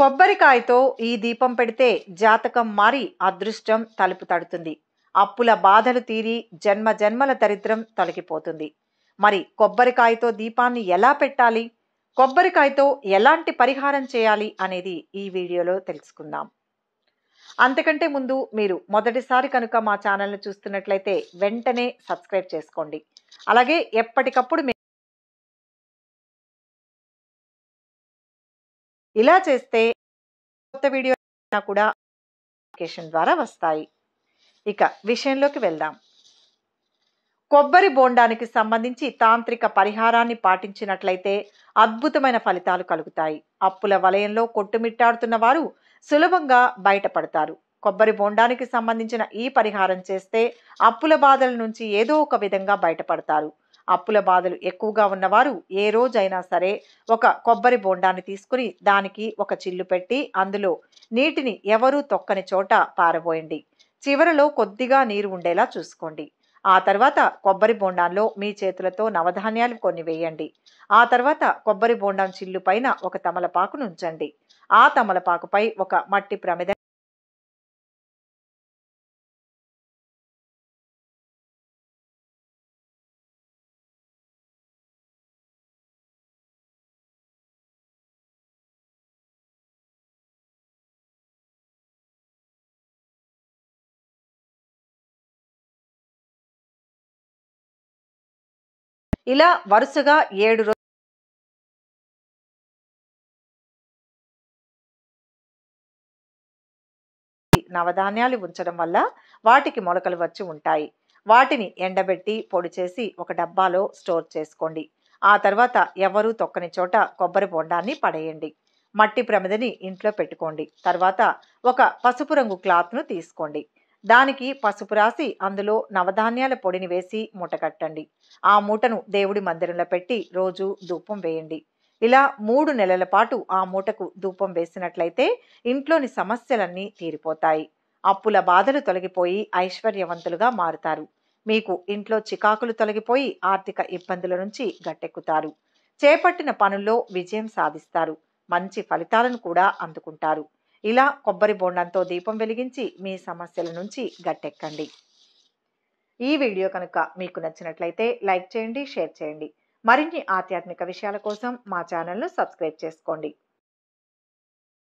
కొబ్బరికాయతో ఈ దీపం పెడితే జాతకం మారి అదృష్టం తలుపు తడుతుంది అప్పుల బాధలు తీరి జన్మ జన్మల దరిద్రం తొలగిపోతుంది మరి కొబ్బరికాయతో దీపాన్ని ఎలా పెట్టాలి కొబ్బరికాయతో ఎలాంటి పరిహారం చేయాలి అనేది ఈ వీడియోలో తెలుసుకుందాం అంతకంటే ముందు మీరు మొదటిసారి కనుక మా ఛానల్ను చూస్తున్నట్లయితే వెంటనే సబ్స్క్రైబ్ చేసుకోండి అలాగే ఎప్పటికప్పుడు ఇలా చేస్తే కొత్త వీడియో కూడా నోటిఫికేషన్ ద్వారా వస్తాయి ఇక విషయంలోకి వెళ్దాం కొబ్బరి బోండానికి సంబంధించి తాంత్రిక పరిహారాన్ని పాటించినట్లయితే అద్భుతమైన ఫలితాలు కలుగుతాయి అప్పుల వలయంలో కొట్టుమిట్టాడుతున్న వారు సులభంగా బయటపడతారు కొబ్బరి బోండానికి సంబంధించిన ఈ పరిహారం చేస్తే అప్పుల బాధల నుంచి ఏదో ఒక విధంగా బయటపడతారు అప్పుల బాధలు ఎక్కువగా ఉన్నవారు ఏ రోజైనా సరే ఒక కొబ్బరి బోండాన్ని తీసుకుని దానికి ఒక చిల్లు పెట్టి అందులో నీటిని ఎవరూ తొక్కని చోట పారబోయండి చివరలో కొద్దిగా నీరు ఉండేలా చూసుకోండి ఆ తర్వాత కొబ్బరి బోండాల్లో మీ చేతులతో నవధాన్యాలు కొన్ని వేయండి ఆ తర్వాత కొబ్బరి బోండం చిల్లు పైన ఒక తమలపాకు నుంచండి ఆ తమలపాకుపై ఒక మట్టి ప్రమిద ఇలా వరుసగా ఏడు రోజులు నవధాన్యాలు ఉంచడం వల్ల వాటికి మొలకలు వచ్చి ఉంటాయి వాటిని ఎండబెట్టి పొడి చేసి ఒక డబ్బాలో స్టోర్ చేసుకోండి ఆ తర్వాత ఎవరూ తొక్కని చోట కొబ్బరి బొండాన్ని పడేయండి మట్టి ప్రమిదని ఇంట్లో పెట్టుకోండి తర్వాత ఒక పసుపు రంగు క్లాత్ను తీసుకోండి దానికి పసుపు రాసి అందులో నవధాన్యాల పొడిని వేసి మూట కట్టండి ఆ మూటను దేవుడి మందిరంలో పెట్టి రోజు ధూపం వేయండి ఇలా మూడు నెలల పాటు ఆ మూటకు ధూపం వేసినట్లయితే ఇంట్లోని సమస్యలన్నీ తీరిపోతాయి అప్పుల బాధలు తొలగిపోయి ఐశ్వర్యవంతులుగా మారుతారు మీకు ఇంట్లో చికాకులు తొలగిపోయి ఆర్థిక ఇబ్బందుల నుంచి గట్టెక్కుతారు చేపట్టిన పనుల్లో విజయం సాధిస్తారు మంచి ఫలితాలను కూడా అందుకుంటారు ఇలా కొబ్బరి బోండంతో దీపం వెలిగించి మీ సమస్యల నుంచి గట్టెక్కండి ఈ వీడియో కనుక మీకు నచ్చినట్లయితే లైక్ చేయండి షేర్ చేయండి మరిన్ని ఆధ్యాత్మిక విషయాల కోసం మా ఛానల్ను సబ్స్క్రైబ్ చేసుకోండి